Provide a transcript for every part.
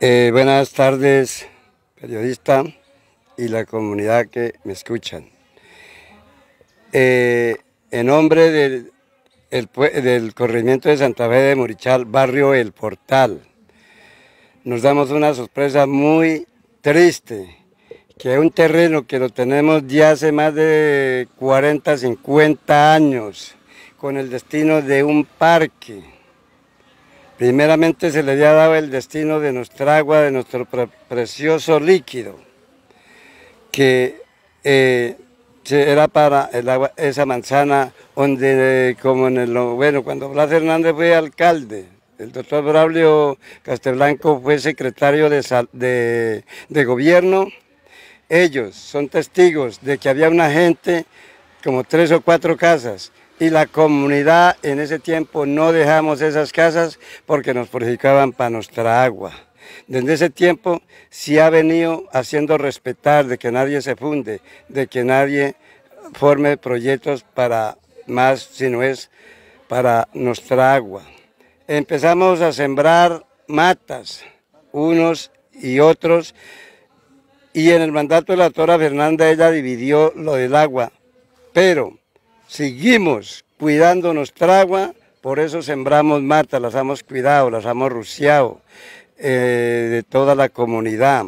Eh, buenas tardes, periodista y la comunidad que me escuchan. Eh, en nombre del, corrimiento corregimiento de Santa Fe de Morichal, barrio El Portal, nos damos una sorpresa muy triste, que un terreno que lo tenemos ya hace más de 40, 50 años, con el destino de un parque, Primeramente se le había dado el destino de nuestra agua, de nuestro precioso líquido, que eh, era para esa manzana donde, como en el, bueno, cuando Blas Hernández fue alcalde, el doctor Braulio Castelblanco fue secretario de gobierno, ellos son testigos de que había una gente, como tres o cuatro casas, y la comunidad en ese tiempo no dejamos esas casas porque nos purificaban para nuestra agua. Desde ese tiempo se ha venido haciendo respetar de que nadie se funde, de que nadie forme proyectos para más, si no es para nuestra agua. Empezamos a sembrar matas, unos y otros, y en el mandato de la tora Fernanda ella dividió lo del agua, pero seguimos cuidando nuestra agua, por eso sembramos matas, las hemos cuidado, las hemos ruciado eh, de toda la comunidad.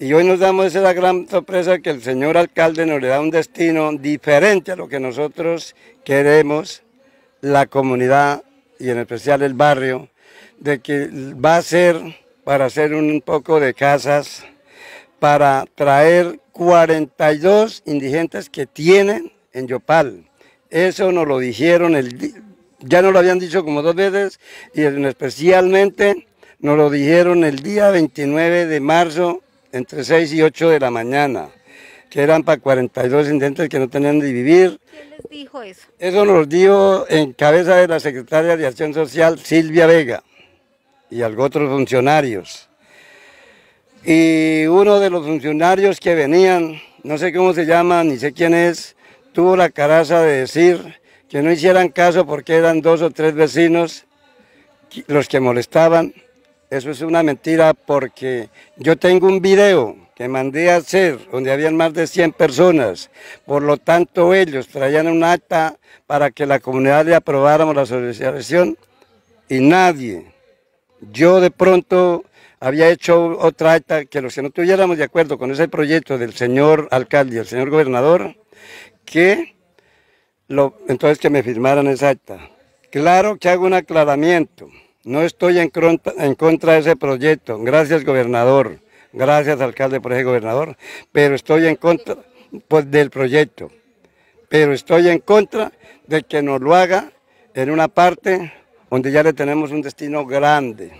Y hoy nos damos esa gran sorpresa que el señor alcalde nos le da un destino diferente a lo que nosotros queremos, la comunidad y en especial el barrio, de que va a ser para hacer un poco de casas, para traer 42 indigentes que tienen en Yopal. Eso nos lo dijeron, el, ya nos lo habían dicho como dos veces y especialmente nos lo dijeron el día 29 de marzo entre 6 y 8 de la mañana, que eran para 42 incidentes que no tenían de vivir. ¿Quién les dijo eso? Eso nos lo dijo en cabeza de la secretaria de Acción Social Silvia Vega y algunos otros funcionarios. Y uno de los funcionarios que venían, no sé cómo se llama, ni sé quién es, tuvo la caraza de decir que no hicieran caso porque eran dos o tres vecinos los que molestaban. Eso es una mentira porque yo tengo un video que mandé a hacer donde habían más de 100 personas. Por lo tanto, ellos traían un acta para que la comunidad le aprobáramos la asociación y nadie. Yo de pronto había hecho otra acta que los que no tuviéramos de acuerdo con ese proyecto del señor alcalde y el señor gobernador, que lo, entonces que me firmaran esa acta. Claro que hago un aclaramiento. No estoy en contra, en contra de ese proyecto. Gracias, gobernador. Gracias, alcalde, por ese gobernador. Pero estoy en contra pues, del proyecto. Pero estoy en contra de que nos lo haga en una parte donde ya le tenemos un destino grande.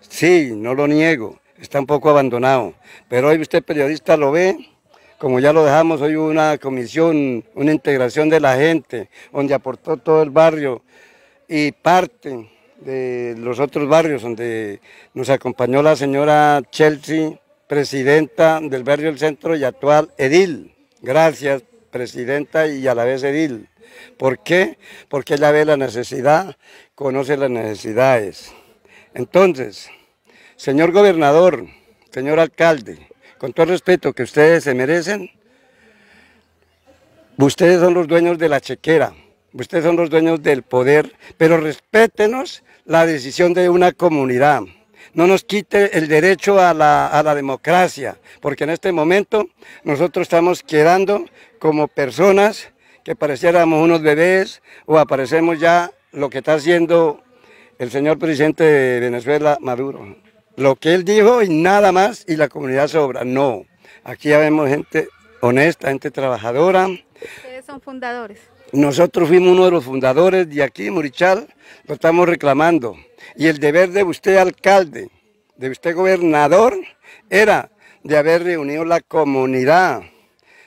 Sí, no lo niego. Está un poco abandonado. Pero hoy usted periodista lo ve como ya lo dejamos, hoy hubo una comisión, una integración de la gente, donde aportó todo el barrio y parte de los otros barrios, donde nos acompañó la señora Chelsea, presidenta del barrio del Centro y actual Edil. Gracias, presidenta y a la vez Edil. ¿Por qué? Porque ella ve la necesidad, conoce las necesidades. Entonces, señor gobernador, señor alcalde, con todo el respeto que ustedes se merecen, ustedes son los dueños de la chequera, ustedes son los dueños del poder, pero respétenos la decisión de una comunidad. No nos quite el derecho a la, democracia, porque en este momento nosotros estamos quedando como personas que pareciéramos unos bebés o aparecemos ya lo que está haciendo el señor presidente de Venezuela, Maduro lo que él dijo y nada más y la comunidad sobra. No, aquí ya vemos gente honesta, gente trabajadora. Ustedes son fundadores. Nosotros fuimos uno de los fundadores de aquí, Murichal, lo estamos reclamando. Y el deber de usted alcalde, de usted gobernador, era de haber reunido la comunidad.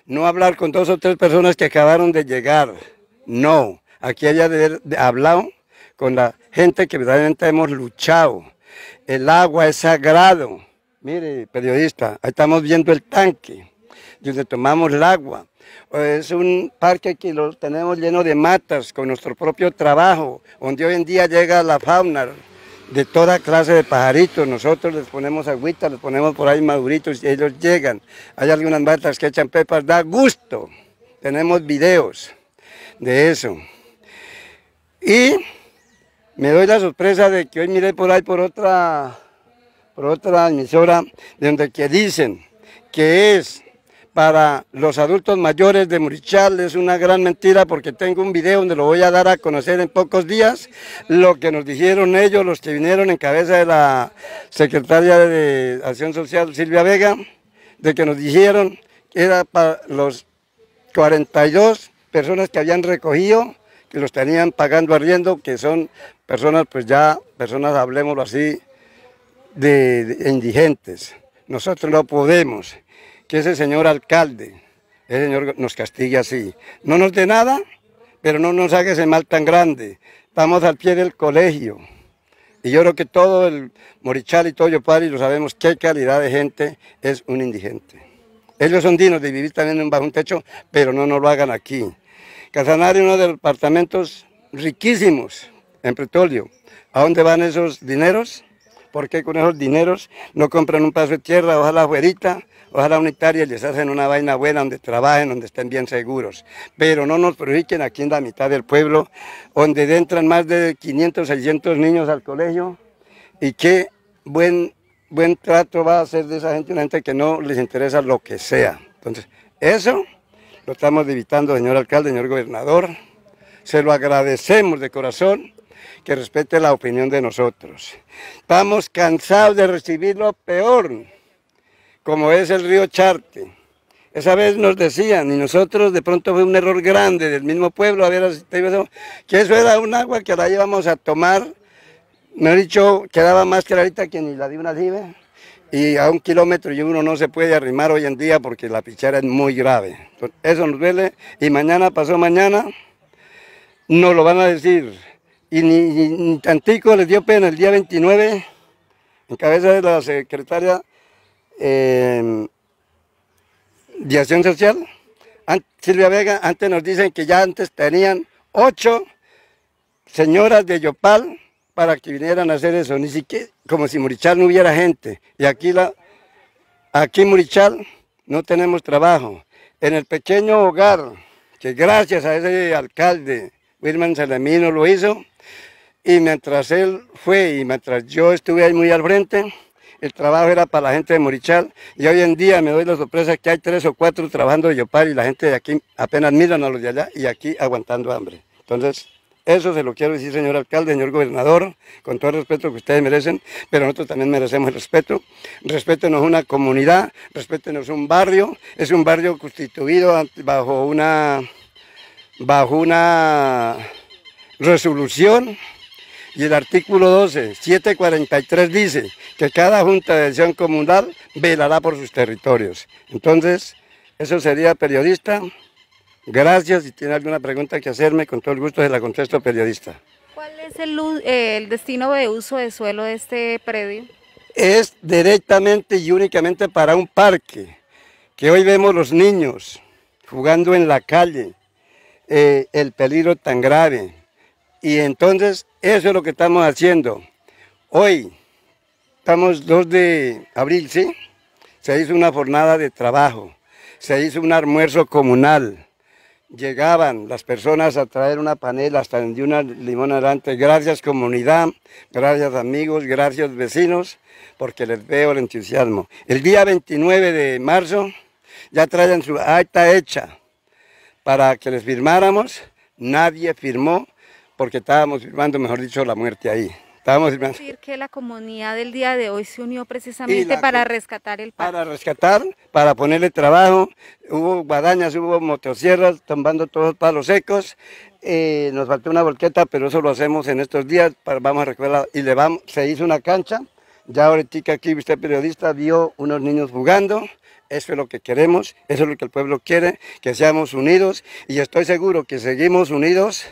No hablar con dos o tres personas que acabaron de llegar. No, aquí haya de haber hablado con la gente que verdaderamente hemos luchado. El agua es sagrado. Mire, periodista, ahí estamos viendo el tanque donde tomamos el agua. Es un parque que lo tenemos lleno de matas con nuestro propio trabajo, donde hoy en día llega la fauna de toda clase de pajaritos. Nosotros les ponemos agüita, les ponemos por ahí maduritos y ellos llegan. Hay algunas matas que echan pepas, da gusto. Tenemos videos de eso. Y me doy la sorpresa de que hoy miré por ahí por otra, por otra emisora donde que dicen que es para los adultos mayores de Murichal es una gran mentira porque tengo un video donde lo voy a dar a conocer en pocos días lo que nos dijeron ellos, los que vinieron en cabeza de la secretaria de Acción Social Silvia Vega, de que nos dijeron que era para los 42 personas que habían recogido que los tenían pagando arriendo, que son personas, pues ya, personas, hablemoslo así, de, indigentes. Nosotros no podemos que ese señor alcalde, ese señor nos castigue así. No nos dé nada, pero no nos haga ese mal tan grande. vamos al pie del colegio. Y yo creo que todo el Morichal y todo Yopari lo sabemos qué calidad de gente es un indigente. Ellos son dignos de vivir también bajo un techo, pero no nos lo hagan aquí. Casanare, uno de los departamentos riquísimos en petróleo. ¿A dónde van esos dineros? ¿Por qué con esos dineros no compran un paso de tierra, ojalá fuerita, ojalá una y les hacen una vaina buena donde trabajen, donde estén bien seguros? Pero no nos perjudiquen aquí en la mitad del pueblo, donde entran más de 500, 600 niños al colegio y qué buen, buen trato va a hacer de esa gente, una gente que no les interesa lo que sea. Entonces, eso lo estamos evitando, señor alcalde, señor gobernador. Se lo agradecemos de corazón que respete la opinión de nosotros. Estamos cansados de recibir lo peor, como es el río Charte. Esa vez nos decían, y nosotros de pronto fue un error grande del mismo pueblo, a ver, que eso era un agua que la íbamos a tomar, me han dicho, que quedaba más clarita que ni la de una libre y a un kilómetro y uno no se puede arrimar hoy en día porque la pichera es muy grave. Eso nos duele y mañana, pasó mañana, no lo van a decir. Y ni, tantico les dio pena el día 29, en cabeza de la secretaria eh, de Acción Social, Silvia Vega, antes nos dicen que ya antes tenían ocho señoras de Yopal para que vinieran a hacer eso, ni siquiera como si Murichal no hubiera gente. Y aquí, la, aquí en Murichal no tenemos trabajo. En el pequeño hogar, que gracias a ese alcalde, Wilman Salamino lo hizo, y mientras él fue y mientras yo estuve ahí muy al frente, el trabajo era para la gente de Morichal y hoy en día me doy la sorpresa que hay tres o cuatro trabajando de Yopal y la gente de aquí apenas miran a los de allá y aquí aguantando hambre. Entonces, eso se lo quiero decir, señor alcalde, señor gobernador, con todo el respeto que ustedes merecen, pero nosotros también merecemos el respeto. Respétenos una comunidad, respétenos un barrio. Es un barrio constituido bajo una, bajo una resolución y el artículo 12, 743 dice que cada junta de decisión comunal velará por sus territorios. Entonces, eso sería periodista. Gracias. Si tiene alguna pregunta que hacerme, con todo el gusto se la contesto, periodista. ¿Cuál es eh, el, destino de uso de suelo de este predio? Es directamente y únicamente para un parque, que hoy vemos los niños jugando en la calle, eh, el peligro tan grave. Y entonces eso es lo que estamos haciendo. Hoy, estamos 2 de abril, ¿sí? Se hizo una jornada de trabajo, se hizo un almuerzo comunal, llegaban las personas a traer una panela hasta de una limón adelante. Gracias comunidad, gracias amigos, gracias vecinos, porque les veo el entusiasmo. El día 29 de marzo ya traían su acta hecha para que les firmáramos. Nadie firmó porque estábamos firmando, mejor dicho, la muerte ahí decir que la comunidad del día de hoy se unió precisamente para rescatar el Para rescatar, para ponerle trabajo. Hubo badañas, hubo motosierras tomando todos los palos secos. Eh, nos faltó una volqueta, pero eso lo hacemos en estos días. vamos a recuperar y le vamos, se hizo una cancha. Ya ahorita aquí usted periodista vio unos niños jugando. Eso es lo que queremos, eso es lo que el pueblo quiere, que seamos unidos y estoy seguro que seguimos unidos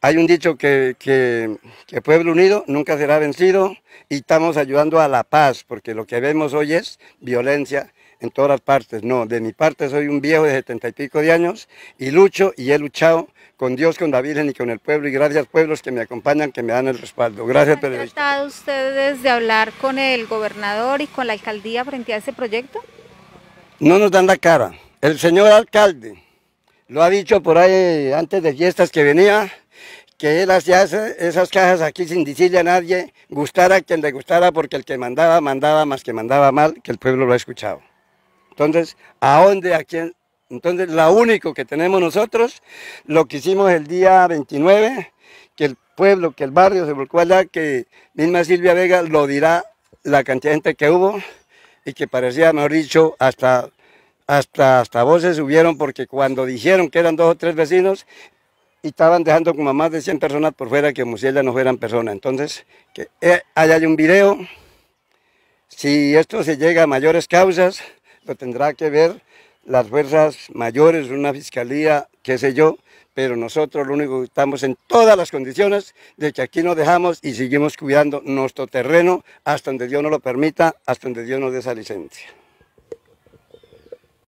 hay un dicho que, que, Pueblo Unido nunca será vencido y estamos ayudando a la paz, porque lo que vemos hoy es violencia en todas las partes. No, de mi parte soy un viejo de setenta y pico de años y lucho y he luchado con Dios, con la Virgen y con el pueblo. Y gracias pueblos que me acompañan, que me dan el respaldo. Gracias, periodista. ¿Han ustedes de hablar con el gobernador y con la alcaldía frente a ese proyecto? No nos dan la cara. El señor alcalde lo ha dicho por ahí antes de fiestas que venía, que él hacía esas cajas aquí sin decirle a nadie, gustara a quien le gustara, porque el que mandaba, mandaba más que mandaba mal, que el pueblo lo ha escuchado. Entonces, ¿a dónde, a quién? Entonces, lo único que tenemos nosotros, lo que hicimos el día 29, que el pueblo, que el barrio se volcó allá, que misma Silvia Vega lo dirá la cantidad de gente que hubo y que parecía, mejor dicho, hasta hasta, hasta voces subieron porque cuando dijeron que eran dos o tres vecinos, y estaban dejando como más de 100 personas por fuera que como no fueran personas. Entonces, que, hay eh, hay un video. Si esto se llega a mayores causas, lo tendrá que ver las fuerzas mayores, una fiscalía, qué sé yo, pero nosotros lo único que estamos en todas las condiciones de que aquí nos dejamos y seguimos cuidando nuestro terreno hasta donde Dios nos lo permita, hasta donde Dios nos dé esa licencia.